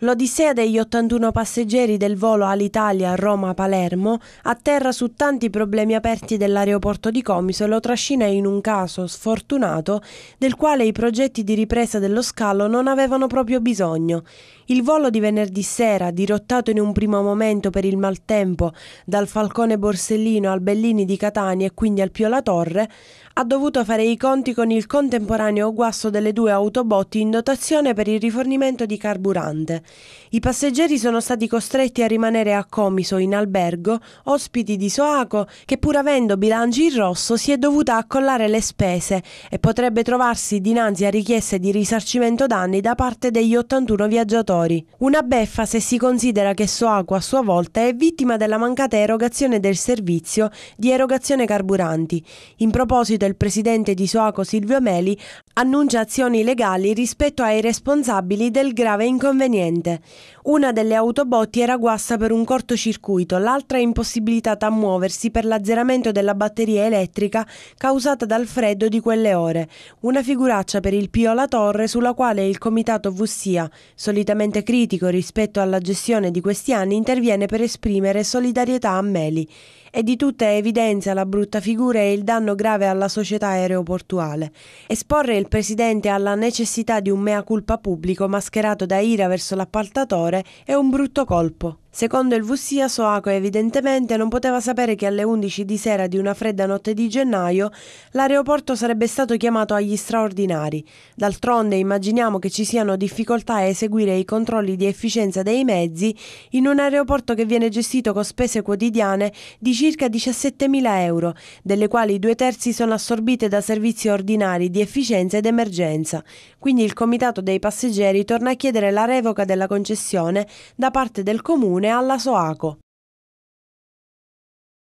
L'odissea degli 81 passeggeri del volo Alitalia Roma-Palermo atterra su tanti problemi aperti dell'aeroporto di Comiso e lo trascina in un caso sfortunato del quale i progetti di ripresa dello scalo non avevano proprio bisogno. Il volo di venerdì sera, dirottato in un primo momento per il maltempo dal Falcone Borsellino al Bellini di Catania e quindi al Pio Torre, ha dovuto fare i conti con il contemporaneo guasto delle due autobotti in dotazione per il rifornimento di carburante. I passeggeri sono stati costretti a rimanere a Comiso in albergo, ospiti di Soaco, che pur avendo bilanci in rosso si è dovuta accollare le spese e potrebbe trovarsi dinanzi a richieste di risarcimento danni da parte degli 81 viaggiatori lavoratori. Una beffa se si considera che Soaco a sua volta è vittima della mancata erogazione del servizio di erogazione carburanti. In proposito il presidente di Soaco Silvio Meli annuncia azioni legali rispetto ai responsabili del grave inconveniente. Una delle autobotti era guasta per un cortocircuito, l'altra impossibilitata a muoversi per l'azzeramento della batteria elettrica causata dal freddo di quelle ore. Una figuraccia per il Pio La Torre sulla quale il comitato Vussia, solitamente particolarmente critico rispetto alla gestione di questi anni, interviene per esprimere solidarietà a Meli. e di tutta evidenza la brutta figura e il danno grave alla società aeroportuale. Esporre il Presidente alla necessità di un mea culpa pubblico mascherato da ira verso l'appaltatore è un brutto colpo. Secondo il VSIA, Soaco evidentemente non poteva sapere che alle 11 di sera di una fredda notte di gennaio l'aeroporto sarebbe stato chiamato agli straordinari. D'altronde immaginiamo che ci siano difficoltà a eseguire i controlli di efficienza dei mezzi in un aeroporto che viene gestito con spese quotidiane di circa 17.000 euro, delle quali due terzi sono assorbite da servizi ordinari di efficienza ed emergenza. Quindi il Comitato dei Passeggeri torna a chiedere la revoca della concessione da parte del Comune alla Soaco.